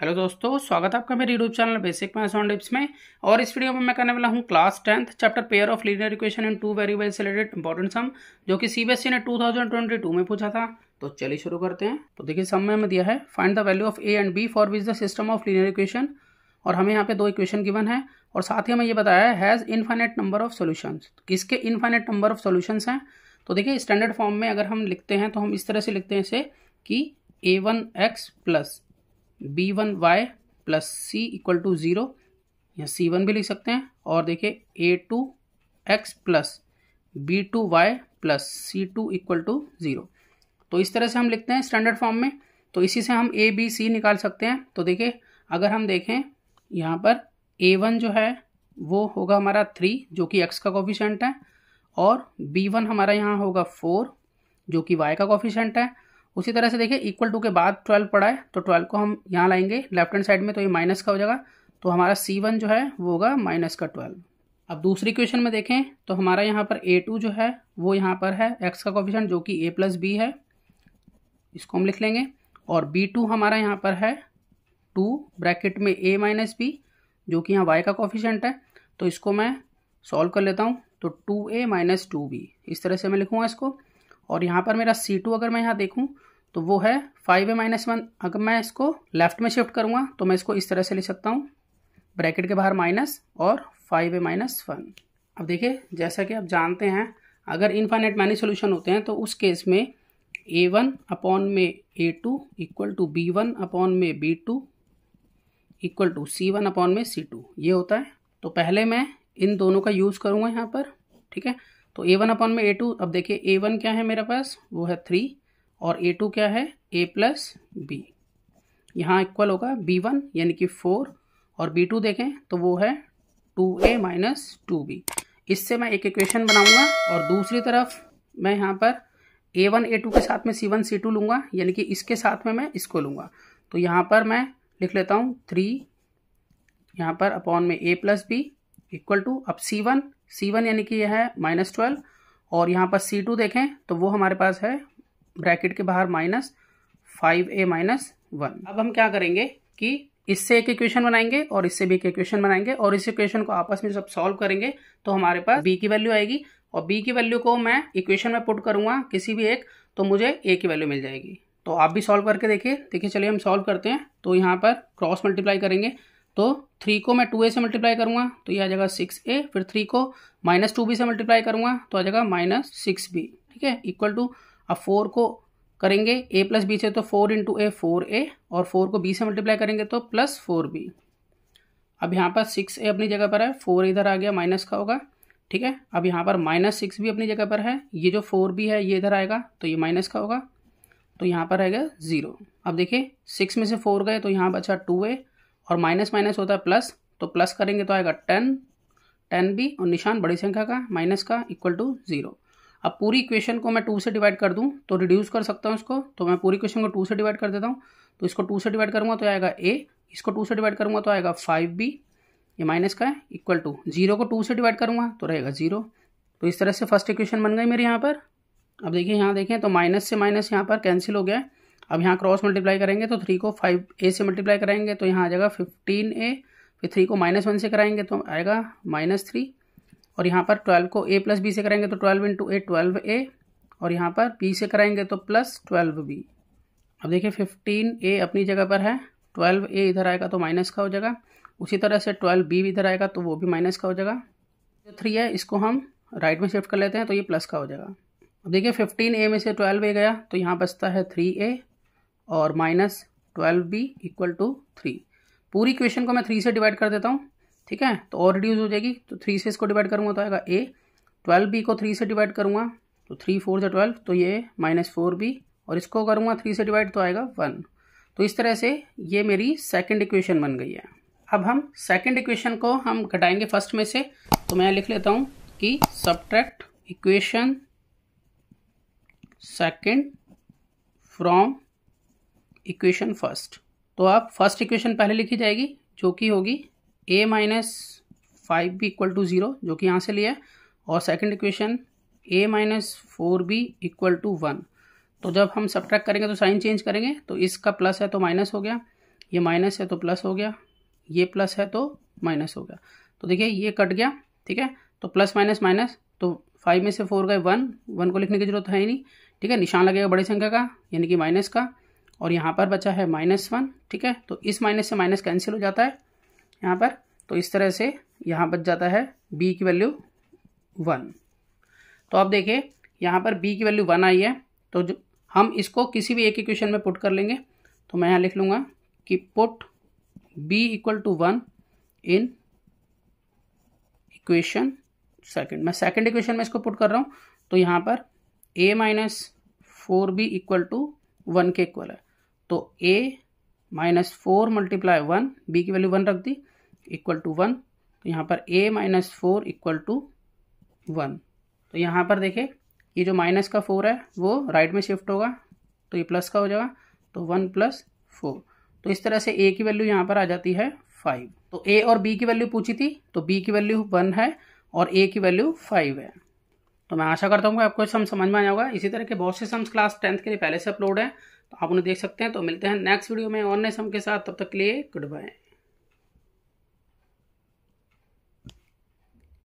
hello दोस्तों स्वागत है आपका मेरे YouTube channel basic maths on dips में और इस वीडियो में मैं करने वाला हूं class tenth chapter pair of linear equation in two variable से रिलेटेड इंपॉर्टेंट सम जो कि सीबीएसई e ने 2022 में पूछा था तो चलिए शुरू करते हैं तो देखिए सम में हमें दिया है find the value of A and B for which the system of linear equation और हमें यहाँ पे दो इक्वेशन गिवन है और साथ ही हमें ये बताया है has infinite number of solution किसके इनफाइनाइट नंबर ऑफ सोल्यूशन हैं तो देखिए स्टैंडर्ड फॉर्म में अगर हम लिखते हैं तो हम इस तरह से लिखते हैं इसे कि A one X plus B one Y plus C equal to zero या सी वन भी लिख सकते हैं और देखिए A two X plus B two Y plus C two equal to zero तो इस तरह से हम लिखते हैं स्टैंडर्ड फॉर्म में तो इसी से हम ए बी सी निकाल सकते हैं तो देखिए अगर हम देखें यहाँ पर ए वन जो है वो होगा हमारा थ्री जो कि एक्स का कोफिशेंट है और बी वन हमारा यहाँ होगा फोर जो कि वाई का कोफिशेंट है उसी तरह से देखिए इक्वल टू के बाद ट्वेल्व पड़ा है तो ट्वेल्व को हम यहाँ लाएंगे लेफ्ट हैंड साइड में तो ये माइनस का हो जाएगा तो हमारा सी वन जो है वो होगा माइनस का ट्वेल्व अब दूसरी क्वेश्चन में देखें तो हमारा यहाँ पर ए टू जो है वो यहाँ पर है एक्स का कॉफिशेंट जो कि ए प्लस बी है इसको हम लिख लेंगे और बी टू हमारा यहाँ पर है टू ब्रैकेट में ए माइनस बी जो कि यहाँ वाई का कॉफिशेंट है तो इसको मैं सॉल्व कर लेता हूँ तो two A minus two B इस तरह से मैं लिखूँगा इसको और यहाँ पर मेरा सी टू अगर मैं यहाँ देखूँ तो वो है फाइव ए माइनस वन अगर मैं इसको लेफ्ट में शिफ्ट करूँगा तो मैं इसको इस तरह से ले सकता हूँ ब्रैकेट के बाहर माइनस और फाइव ए माइनस वन अब देखिए जैसा कि आप जानते हैं अगर इन्फाइनेट मैनी सोल्यूशन होते हैं तो उस केस में ए वन अपॉन में A two equal to B one upon में B two equal to C one upon में सी टू ये होता है तो पहले मैं इन दोनों का यूज़ करूँगा यहाँ पर ठीक है तो ए वन अपॉन में ए टू अब देखिए ए वन क्या है मेरे पास वो है थ्री और ए टू क्या है ए प्लस बी यहाँ इक्वल होगा बी वन यानी कि फोर और बी टू देखें तो वो है two A minus two B इससे मैं एक इक्वेशन बनाऊंगा और दूसरी तरफ मैं यहाँ पर ए वन ए टू के साथ में सी वन सी टू लूँगा यानी कि इसके साथ में मैं इसको लूँगा तो यहाँ पर मैं लिख लेता हूँ थ्री यहाँ पर अपॉन में A plus B equal to अब सी वन सी वन यानी कि यह है माइनस ट्वेल्व और यहाँ पर सी टू देखें तो वो हमारे पास है ब्रैकेट के बाहर minus five A minus one अब हम क्या करेंगे कि इससे एक इक्वेशन बनाएंगे और इससे भी एक इक्वेशन बनाएंगे और इस इक्वेशन को आपस में जब सॉल्व करेंगे तो हमारे पास बी की वैल्यू आएगी और बी की वैल्यू को मैं इक्वेशन में पुट करूंगा किसी भी एक तो मुझे ए की वैल्यू मिल जाएगी तो आप भी सॉल्व करके देखिए देखिए चलिए हम सॉल्व करते हैं तो यहाँ पर क्रॉस मल्टीप्लाई करेंगे तो थ्री को मैं टू ए से मल्टीप्लाई करूँगा तो ये आ जाएगा सिक्स ए फिर थ्री को माइनस टू बी से मल्टीप्लाई करूंगा तो आ जाएगा माइनस सिक्स बी ठीक है इक्वल टू अब फोर को करेंगे ए प्लस बी से तो four into A four A और फोर को बी से मल्टीप्लाई करेंगे तो प्लस फोर बी अब यहाँ पर सिक्स ए अपनी जगह पर है फोर इधर आ गया माइनस का होगा ठीक है अब यहाँ पर माइनस सिक्स भी अपनी जगह पर है ये जो फोर बी है ये इधर आएगा तो ये माइनस का होगा तो यहाँ पर रहेगा ज़ीरो अब देखिए सिक्स में से फोर गए तो यहाँ बचा टू ए और माइनस माइनस होता है प्लस तो प्लस करेंगे तो आएगा टेन टेन बी और निशान बड़ी संख्या का माइनस का इक्वल टू ज़ीरो अब पूरी इक्वेशन को मैं टू से डिवाइड कर दूँ तो रिड्यूस कर सकता हूँ इसको तो मैं पूरी इक्वेशन को टू से डिवाइड कर देता हूँ तो इसको टू से डिवाइड करूँगा तो आएगा ए इसको टू से डिवाइड करूँगा तो आएगा फाइव बी ये माइनस का है इक्वल टू जीरो को टू से डिवाइड करूँगा तो रहेगा जीरो तो इस तरह से फर्स्ट इक्वेशन बन गई मेरे यहाँ पर अब देखिए यहाँ देखें तो माइनस से माइनस यहाँ पर कैंसिल हो गया है अब यहाँ क्रॉस मल्टीप्लाई करेंगे तो थ्री को फाइव ए से मल्टीप्लाई कराएंगे तो यहाँ आ जाएगा फिफ्टीन ए फिर थ्री को माइनस वन से कराएंगे तो आएगा माइनस थ्री और यहाँ पर ट्वेल्व को ए प्लस बी से करेंगे तो twelve into A twelve A और यहाँ पर बी से कराएंगे तो प्लस ट्वेल्व बी अब देखिए फिफ्टीन ए अपनी जगह पर है ट्वेल्व ए इधर आएगा तो माइनस का हो जाएगा उसी तरह से ट्वेल्व बी भी इधर आएगा तो वो भी माइनस का हो जाएगा जो थ्री है इसको हम राइट में शिफ्ट कर लेते हैं तो ये प्लस का हो जाएगा अब देखिए फिफ्टीन ए में से ट्वेल्व ए गया तो यहाँ बचता है थ्री ए और minus twelve B equal to three पूरी क्वेश्चन को मैं थ्री से डिवाइड कर देता हूँ ठीक है तो और रिड्यूस हो जाएगी तो थ्री से इसको डिवाइड करूँगा तो आएगा ए ट्वेल्व बी को थ्री से डिवाइड करूँगा तो थ्री फोर से ट्वेल्व तो ये माइनस फोर बी और इसको करूँगा थ्री से डिवाइड तो आएगा वन तो इस तरह से ये मेरी सेकेंड इक्वेशन बन गई है अब हम सेकेंड इक्वेशन को हम घटाएंगे फर्स्ट में से तो मैं लिख लेता हूँ कि subtract equation second from equation first तो आप फर्स्ट इक्वेशन पहले लिखी जाएगी जो कि होगी A minus five B equal to zero जो कि यहाँ से लिया है और second equation A minus four B equal to one तो जब हम सब्ट्रैक्ट करेंगे तो साइन चेंज करेंगे तो इसका प्लस है तो माइनस हो गया ये माइनस है तो प्लस हो गया ये प्लस है तो माइनस हो गया तो देखिए ये कट गया ठीक है तो प्लस माइनस माइनस तो फाइव में से फोर गए वन वन को लिखने की जरूरत है ही नहीं ठीक है निशान लगेगा बड़ी संख्या का यानी कि माइनस का और यहाँ पर बचा है माइनस वन ठीक है तो इस माइनस से माइनस कैंसिल हो जाता है यहाँ पर तो इस तरह से यहाँ बच जाता है बी की वैल्यू वन तो आप देखिए यहाँ पर बी की वैल्यू वन आई है तो जो हम इसको किसी भी एक इक्वेशन में पुट कर लेंगे तो मैं यहाँ लिख लूँगा कि put B equal to one in equation second मैं सेकंड इक्वेशन में इसको पुट कर रहा हूँ तो यहाँ पर A minus four B equal to one के इक्वल है तो A minus four multiply one B की वैल्यू वन रख दी इक्वल टू वन तो यहाँ पर A minus four equal to one तो यहाँ पर देखे ये जो माइनस का फोर है वो राइट में शिफ्ट होगा तो ये प्लस का हो जाएगा तो वन प्लस फोर तो इस तरह से ए की वैल्यू यहाँ पर आ जाती है फाइव तो ए और बी की वैल्यू पूछी थी तो बी की वैल्यू वन है और ए की वैल्यू फाइव है तो मैं आशा करता हूँ आपको सम समझ में आया होगा इसी तरह के बहुत से सम्स क्लास टेंथ के लिए पहले से अपलोड है तो आप उन्हें देख सकते हैं तो मिलते हैं नेक्स्ट वीडियो में और नए सम के साथ तब तक के लिए गुड बाय